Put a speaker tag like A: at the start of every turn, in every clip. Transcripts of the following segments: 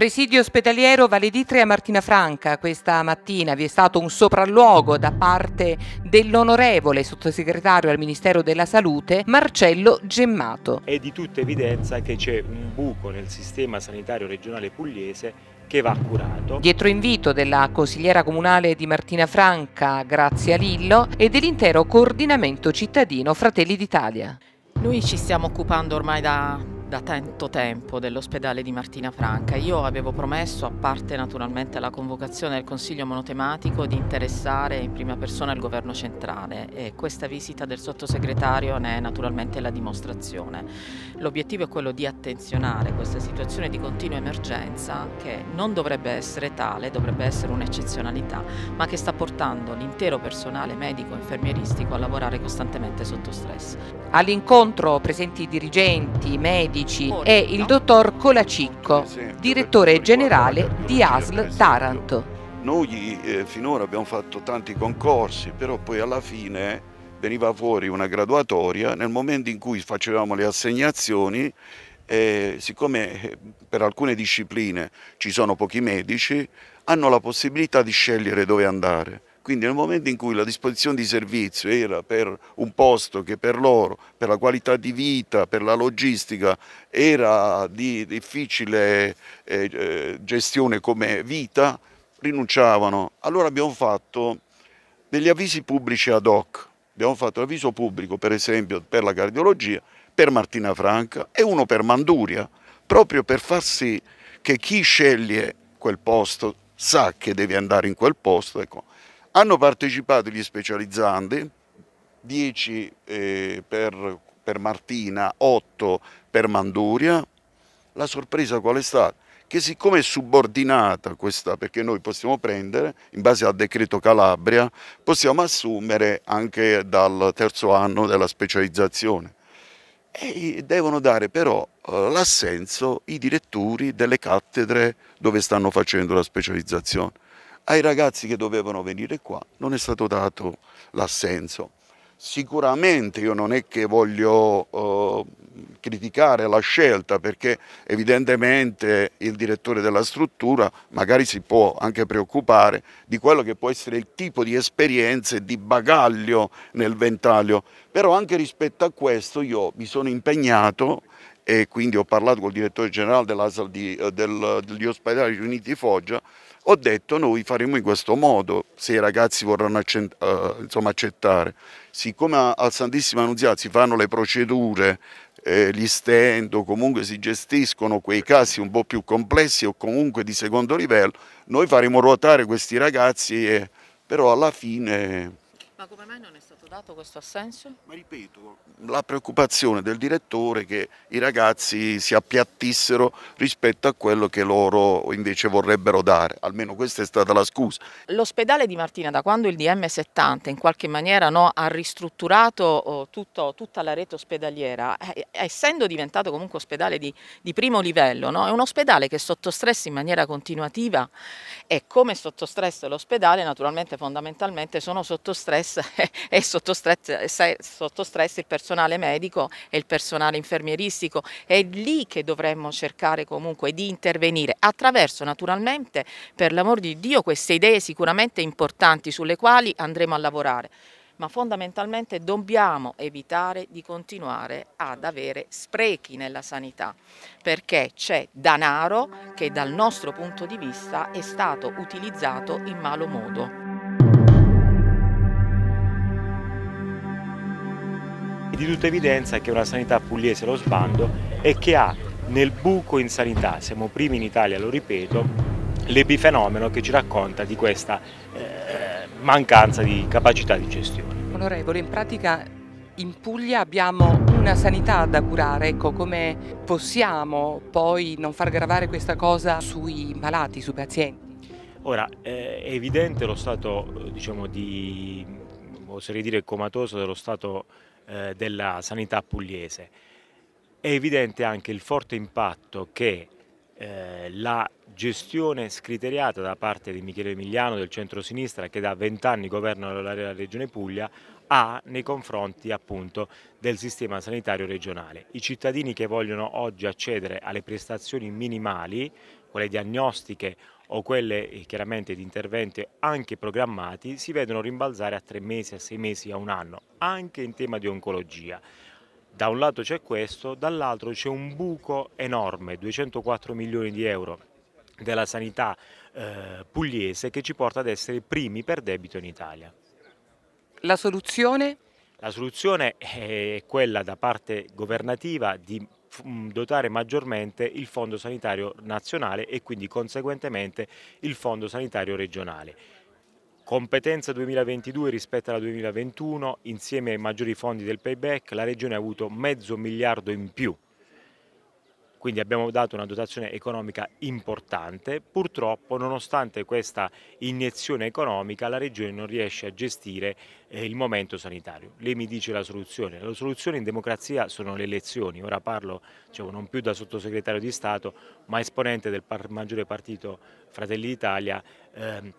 A: Presidio ospedaliero Valeditria Martina Franca, questa mattina vi è stato un sopralluogo da parte dell'onorevole sottosegretario al Ministero della Salute Marcello Gemmato.
B: È di tutta evidenza che c'è un buco nel sistema sanitario regionale pugliese che va curato. Dietro
A: invito della consigliera comunale di Martina Franca, Grazia Lillo, e dell'intero coordinamento cittadino Fratelli d'Italia.
C: Noi ci stiamo occupando ormai da da tanto tempo dell'ospedale di Martina Franca. Io avevo promesso, a parte naturalmente la convocazione del Consiglio monotematico, di interessare in prima persona il governo centrale e questa visita del sottosegretario ne è naturalmente la dimostrazione. L'obiettivo è quello di attenzionare questa situazione di continua emergenza che non dovrebbe essere tale, dovrebbe essere un'eccezionalità, ma che sta portando l'intero personale medico e infermieristico a lavorare costantemente sotto stress. All'incontro presenti i dirigenti, i medici, medici e il dottor Colacicco,
A: direttore generale di ASL Taranto.
D: Noi eh, finora abbiamo fatto tanti concorsi, però poi alla fine veniva fuori una graduatoria, nel momento in cui facevamo le assegnazioni, eh, siccome eh, per alcune discipline ci sono pochi medici, hanno la possibilità di scegliere dove andare. Quindi nel momento in cui la disposizione di servizio era per un posto che per loro, per la qualità di vita, per la logistica, era di difficile eh, eh, gestione come vita, rinunciavano. Allora abbiamo fatto degli avvisi pubblici ad hoc. Abbiamo fatto l'avviso pubblico, per esempio, per la cardiologia, per Martina Franca e uno per Manduria, proprio per far sì che chi sceglie quel posto sa che deve andare in quel posto. Ecco hanno partecipato gli specializzanti, 10 eh, per, per Martina, 8 per Manduria. La sorpresa qual è stata? che siccome è subordinata questa, perché noi possiamo prendere, in base al decreto Calabria, possiamo assumere anche dal terzo anno della specializzazione. E devono dare però eh, l'assenso i direttori delle cattedre dove stanno facendo la specializzazione ai ragazzi che dovevano venire qua non è stato dato l'assenso. Sicuramente io non è che voglio eh, criticare la scelta perché evidentemente il direttore della struttura magari si può anche preoccupare di quello che può essere il tipo di esperienze, di bagaglio nel ventaglio, però anche rispetto a questo io mi sono impegnato e quindi ho parlato col direttore generale dell'ASL di, eh, del, degli ospedali riuniti Foggia, ho detto noi faremo in questo modo se i ragazzi vorranno accent, eh, insomma, accettare. Siccome al Santissimo Annunziato si fanno le procedure, eh, gli stand o comunque si gestiscono quei casi un po' più complessi o comunque di secondo livello, noi faremo ruotare questi ragazzi, eh, però alla fine
C: ma come mai non è stato dato questo assenso? Ma ripeto,
D: la preoccupazione del direttore è che i ragazzi si appiattissero rispetto a quello che loro invece vorrebbero dare, almeno questa è stata la scusa.
C: L'ospedale di Martina da quando il DM70 in qualche maniera no, ha ristrutturato oh, tutto, tutta la rete ospedaliera, eh, eh, essendo diventato comunque ospedale di, di primo livello, no, è un ospedale che è sotto stress in maniera continuativa e come sotto stress l'ospedale naturalmente fondamentalmente sono sotto stress stress è sotto stress, sotto stress il personale medico e il personale infermieristico, è lì che dovremmo cercare comunque di intervenire attraverso naturalmente, per l'amor di Dio, queste idee sicuramente importanti sulle quali andremo a lavorare ma fondamentalmente dobbiamo evitare di continuare ad avere sprechi nella sanità, perché c'è denaro che dal nostro punto di vista è stato utilizzato in malo modo.
B: di tutta evidenza che una sanità pugliese lo sbando e che ha nel buco in sanità, siamo primi in Italia, lo ripeto, l'epifenomeno che ci racconta di questa eh, mancanza di capacità di gestione.
A: Onorevole, in pratica in Puglia abbiamo una sanità da curare, ecco come possiamo poi non far gravare questa cosa sui malati, sui pazienti?
B: Ora, eh, è evidente lo stato diciamo, di, oserei dire, comatoso dello stato eh, della sanità pugliese. È evidente anche il forte impatto che eh, la gestione scriteriata da parte di Michele Emiliano del centro-sinistra che da vent'anni governa la regione Puglia ha nei confronti appunto del sistema sanitario regionale. I cittadini che vogliono oggi accedere alle prestazioni minimali, quelle diagnostiche o quelle eh, chiaramente di interventi anche programmati si vedono rimbalzare a tre mesi, a sei mesi, a un anno, anche in tema di oncologia. Da un lato c'è questo, dall'altro c'è un buco enorme, 204 milioni di euro della sanità eh, pugliese che ci porta ad essere i primi per debito in Italia. La soluzione? La soluzione eh, è quella da parte governativa di Mm, dotare maggiormente il Fondo Sanitario Nazionale e quindi conseguentemente il Fondo Sanitario Regionale. Competenza 2022 rispetto alla 2021, insieme ai maggiori fondi del payback, la Regione ha avuto mezzo miliardo in più quindi abbiamo dato una dotazione economica importante. Purtroppo, nonostante questa iniezione economica, la Regione non riesce a gestire eh, il momento sanitario. Lei mi dice la soluzione. La soluzione in democrazia sono le elezioni. Ora parlo diciamo, non più da sottosegretario di Stato, ma esponente del par maggiore partito Fratelli d'Italia ehm,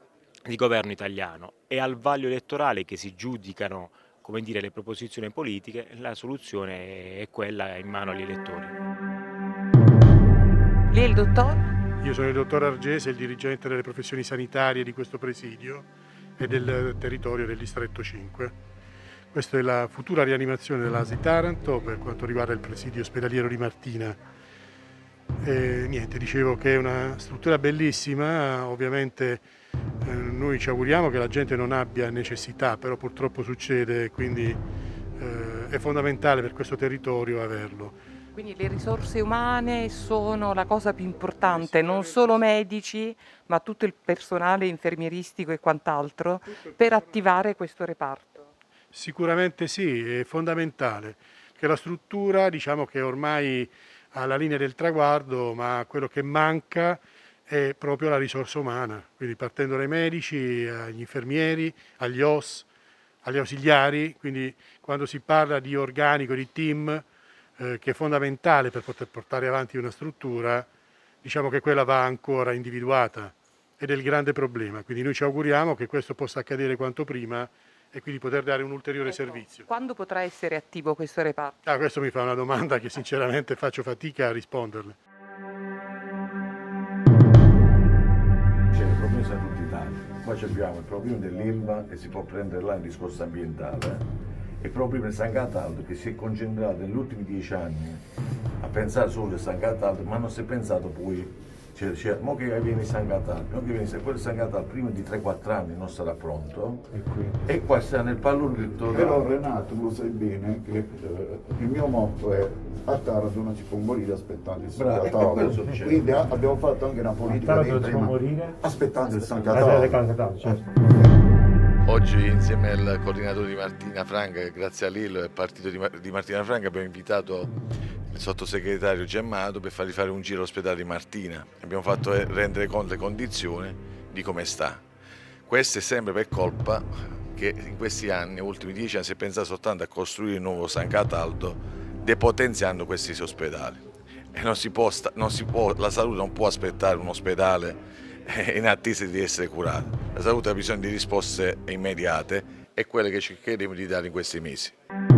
B: di governo italiano. È al vaglio elettorale che si giudicano come dire, le proposizioni politiche, la soluzione è quella in mano agli elettori.
A: Lì il dottor? Io
E: sono il dottor Argese, il dirigente delle professioni sanitarie di questo presidio e del territorio del distretto 5. Questa è la futura rianimazione dell'ASI Taranto per quanto riguarda il presidio ospedaliero di Martina. E, niente, dicevo che è una struttura bellissima, ovviamente eh, noi ci auguriamo che la gente non abbia necessità, però purtroppo succede, quindi eh, è fondamentale per questo territorio averlo.
A: Quindi le risorse umane sono la cosa più importante, non solo medici, ma tutto il personale infermieristico e quant'altro, per attivare questo reparto.
E: Sicuramente sì, è fondamentale che la struttura, diciamo che ormai ha la linea del traguardo, ma quello che manca è proprio la risorsa umana, quindi partendo dai medici, agli infermieri, agli OS, agli ausiliari, quindi quando si parla di organico, di team, eh, che è fondamentale per poter portare avanti una struttura, diciamo che quella va ancora individuata ed è il grande problema. Quindi noi ci auguriamo che questo possa accadere quanto prima e quindi poter dare un ulteriore ecco, servizio.
A: Quando potrà essere attivo questo reparto?
E: Ah, questo mi fa una domanda che sinceramente faccio fatica a risponderle.
F: C'è il problema di salute Italia, qua abbiamo il problema dell'ILVA che si può prendere là in discorso ambientale e proprio per San Cataldo che si è concentrato negli ultimi dieci anni a pensare solo a San Cataldo, ma non si è pensato poi, cioè, cioè mo che viene San Cataldo, mo che viene quello di San Cataldo prima di 3-4 anni non sarà pronto e, e qua sta nel pallone del Torino. Però
D: Renato lo sai bene che eh, il mio motto è a Taranto non ci può morire aspettando il San Cataldo. Quindi ah, abbiamo fatto anche una politica di morire aspettando il San Cataldo. Oggi
F: insieme al coordinatore di Martina Franca, grazie a Lillo e al partito di Martina Franca abbiamo invitato il sottosegretario Gemmato per fargli fare un giro all'ospedale di Martina. Abbiamo fatto eh, rendere conto le condizioni di come sta. Questo è sempre per colpa che in questi anni, negli ultimi dieci anni, si è pensato soltanto a costruire il nuovo San Cataldo depotenziando questi ospedali. E non si può, non si può, la salute non può aspettare un ospedale in attesa di essere curata. La salute ha bisogno di risposte immediate e quelle che cercheremo di dare in questi mesi.